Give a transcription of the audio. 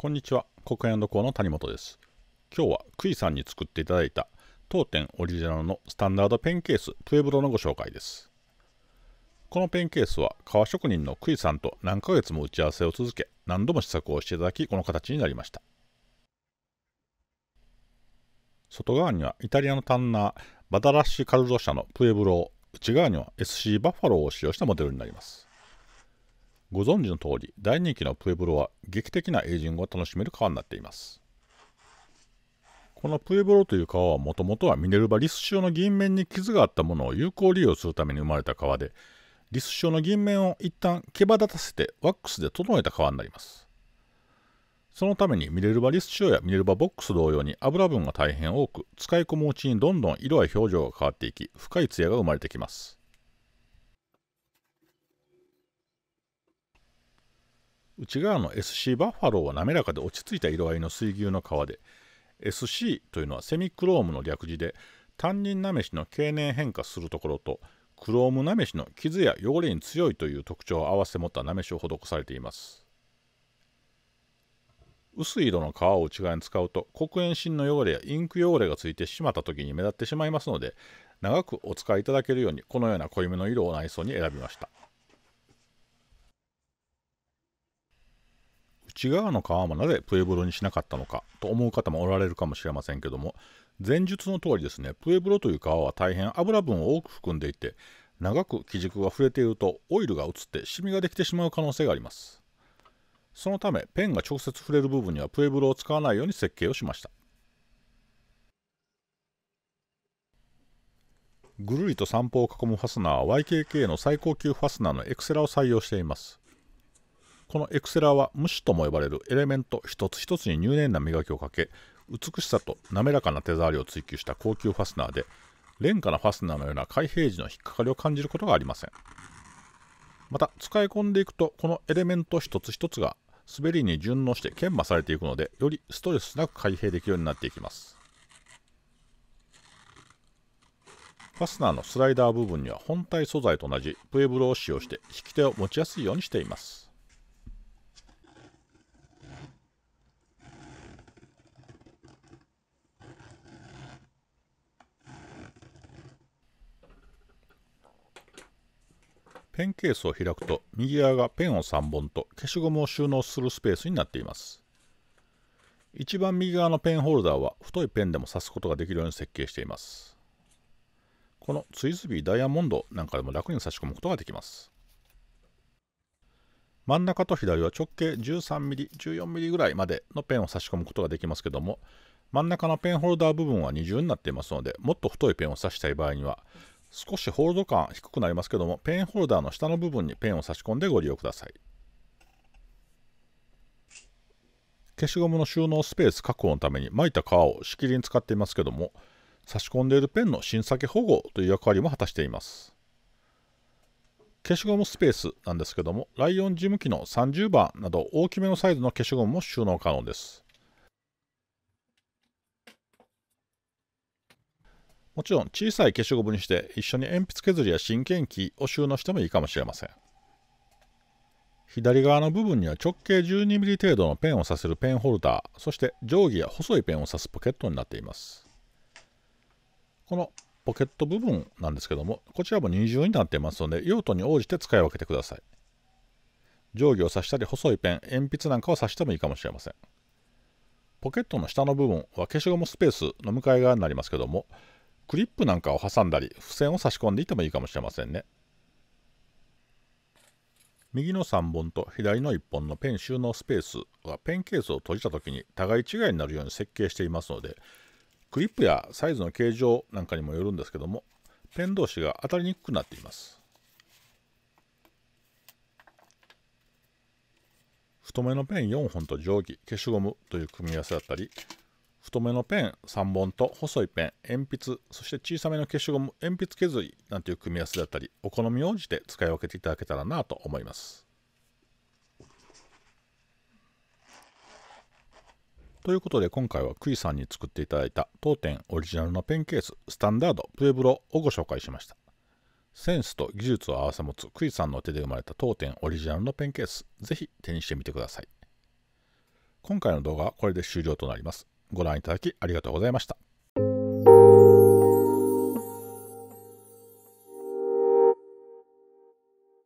こんにちは国園コの谷本です今日はクイさんに作っていただいた当店オリジナルのスタンダードペンケースプエブロのご紹介ですこのペンケースは革職人のクイさんと何ヶ月も打ち合わせを続け何度も試作をしていただきこの形になりました外側にはイタリアのタンナーバダラッシュカルロ社のプエブロ内側には SC バッファローを使用したモデルになりますご存知の通り大人気のプエブロは劇的なエイジングを楽しめる川になっていますこのプエブロという川はもともとはミネルバリス塩の銀面に傷があったものを有効利用するために生まれた川でリス塩の銀面を一旦毛羽立たせてワックスで整えた川になりますそのためにミネルバリス塩やミネルバボックス同様に油分が大変多く使い込むうちにどんどん色や表情が変わっていき深い艶が生まれてきます内側の SC バッファローは滑らかで落ち着いた色合いの水牛の皮で SC というのはセミクロームの略字で単人なめしの経年変化するところとクロームなめしの傷や汚れに強いという特徴を併せ持ったなめしを施されています薄い色の皮を内側に使うと黒鉛芯の汚れやインク汚れがついてしまった時に目立ってしまいますので長くお使いいただけるようにこのような濃いめの色を内装に選びました違うの皮もなぜプエブロにしなかったのかと思う方もおられるかもしれませんけども前述の通りですねプエブロという皮は大変油分を多く含んでいて長く基軸が触れているとオイルが移ってシミができてしまう可能性がありますそのためペンが直接触れる部分にはプエブロを使わないように設計をしましたぐるりと散歩を囲むファスナーは YKK の最高級ファスナーのエクセラを採用していますこのエクセラーは無視とも呼ばれるエレメント一つ一つに入念な磨きをかけ美しさと滑らかな手触りを追求した高級ファスナーで廉価なファスナーのような開閉時の引っかかりを感じることがありませんまた使い込んでいくとこのエレメント一つ一つが滑りに順応して研磨されていくのでよりストレスなく開閉できるようになっていきますファスナーのスライダー部分には本体素材と同じプエブロを使用して引き手を持ちやすいようにしていますペンケースを開くと右側がペンを3本と消しゴムを収納するスペースになっています一番右側のペンホルダーは太いペンでも刺すことができるように設計していますこのツイズビーダイヤモンドなんかでも楽に差し込むことができます真ん中と左は直径 13mm14mm ぐらいまでのペンを差し込むことができますけども真ん中のペンホルダー部分は二重になっていますのでもっと太いペンを刺したい場合には少しホールド感低くなりますけども、ペンホルダーの下の部分にペンを差し込んでご利用ください。消しゴムの収納スペース確保のために巻いた革をしきりに使っていますけども、差し込んでいるペンの芯先保護という役割も果たしています。消しゴムスペースなんですけども、ライオン事務機の30番など大きめのサイズの消しゴムも収納可能です。もちろん小さい消しゴムにして一緒に鉛筆削りや真剣器を収納してもいいかもしれません。左側の部分には直径 12mm 程度のペンを刺せるペンホルダー、そして定規や細いペンを刺すポケットになっています。このポケット部分なんですけども、こちらも二重になっていますので、用途に応じて使い分けてください。定規を刺したり細いペン、鉛筆なんかを刺してもいいかもしれません。ポケットの下の部分は消しゴムスペースの向かい側になりますけども、クリップなんかを挟んだり付箋を差し込んでいてもいいかもしれませんね右の3本と左の1本のペン収納スペースはペンケースを閉じた時に互い違いになるように設計していますのでクリップやサイズの形状なんかにもよるんですけどもペン同士が当たりにくくなっています太めのペン4本と定規消しゴムという組み合わせだったり太めのペン3本と細いペン鉛筆そして小さめの消しゴム鉛筆削りなんていう組み合わせだったりお好み応じて使い分けていただけたらなと思いますということで今回はクイさんに作っていただいた当店オリジナルのペンケーススタンダードプエブロをご紹介しましたセンスと技術を併せ持つクイさんの手で生まれた当店オリジナルのペンケースぜひ手にしてみてください今回の動画はこれで終了となりますご覧いただきありがとうございました。